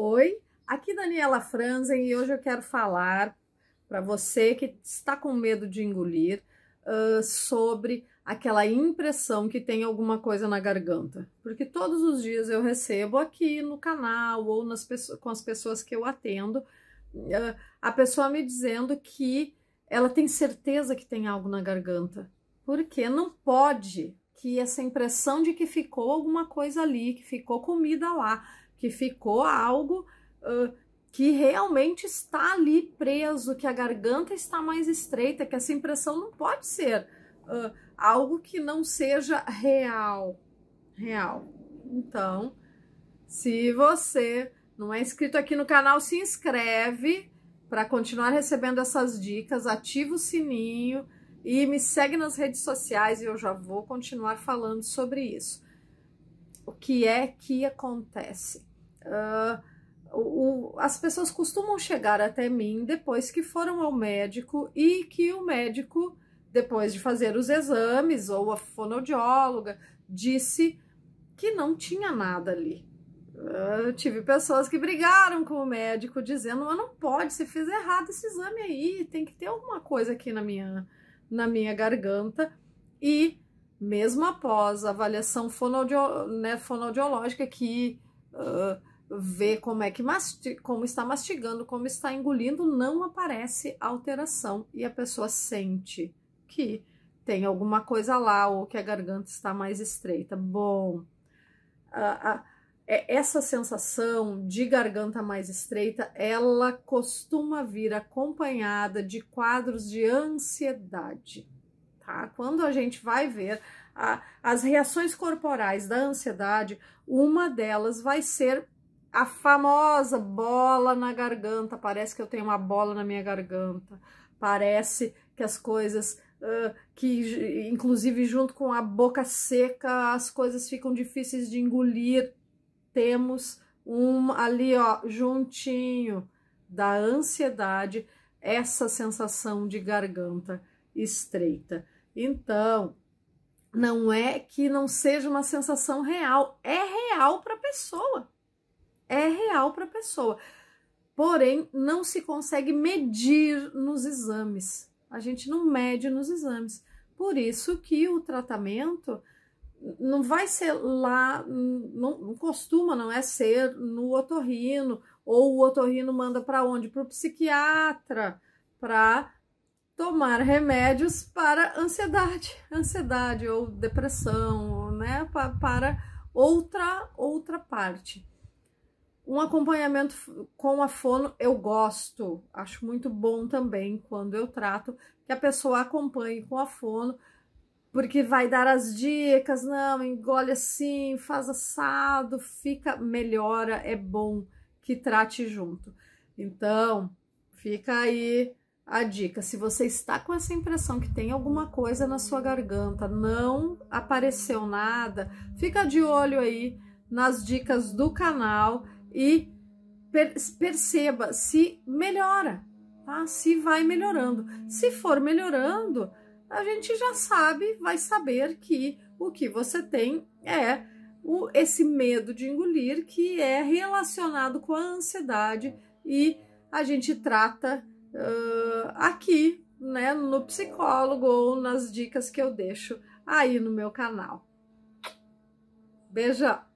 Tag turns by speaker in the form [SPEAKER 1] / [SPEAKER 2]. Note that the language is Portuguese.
[SPEAKER 1] Oi, aqui Daniela Franzen e hoje eu quero falar para você que está com medo de engolir uh, sobre aquela impressão que tem alguma coisa na garganta. Porque todos os dias eu recebo aqui no canal ou nas pessoas, com as pessoas que eu atendo uh, a pessoa me dizendo que ela tem certeza que tem algo na garganta. Porque não pode que essa impressão de que ficou alguma coisa ali, que ficou comida lá, que ficou algo uh, que realmente está ali preso, que a garganta está mais estreita, que essa impressão não pode ser uh, algo que não seja real. Real. Então, se você não é inscrito aqui no canal, se inscreve para continuar recebendo essas dicas, ativa o sininho e me segue nas redes sociais e eu já vou continuar falando sobre isso. O que é que acontece? Uh, o, o, as pessoas costumam chegar até mim depois que foram ao médico e que o médico, depois de fazer os exames ou a fonodióloga disse que não tinha nada ali. Ah, eu tive pessoas que brigaram com o médico dizendo: mas ah, não pode, você fez errado esse exame aí, tem que ter alguma coisa aqui na minha, na minha garganta. E mesmo após a avaliação fonodi né, fonodiológica, que uh, ver como é que como está mastigando, como está engolindo, não aparece alteração e a pessoa sente que tem alguma coisa lá ou que a garganta está mais estreita. Bom, a, a, é, essa sensação de garganta mais estreita, ela costuma vir acompanhada de quadros de ansiedade, tá? Quando a gente vai ver a, as reações corporais da ansiedade, uma delas vai ser a famosa bola na garganta, parece que eu tenho uma bola na minha garganta, parece que as coisas, uh, que inclusive junto com a boca seca, as coisas ficam difíceis de engolir. Temos um ali, ó, juntinho da ansiedade, essa sensação de garganta estreita. Então, não é que não seja uma sensação real, é real para a pessoa é real para a pessoa. Porém, não se consegue medir nos exames. A gente não mede nos exames. Por isso que o tratamento não vai ser lá, não, não costuma, não é ser no otorrino, ou o otorrino manda para onde? Para o psiquiatra, para tomar remédios para ansiedade, ansiedade ou depressão, né? Para outra outra parte. Um acompanhamento com a fono eu gosto, acho muito bom também quando eu trato que a pessoa acompanhe com a fono, porque vai dar as dicas, não, engole assim, faz assado, fica, melhora, é bom que trate junto. Então, fica aí a dica. Se você está com essa impressão que tem alguma coisa na sua garganta, não apareceu nada, fica de olho aí nas dicas do canal e perceba se melhora, tá? Se vai melhorando. Se for melhorando, a gente já sabe, vai saber que o que você tem é o, esse medo de engolir que é relacionado com a ansiedade e a gente trata uh, aqui, né, no psicólogo ou nas dicas que eu deixo aí no meu canal. Beijão!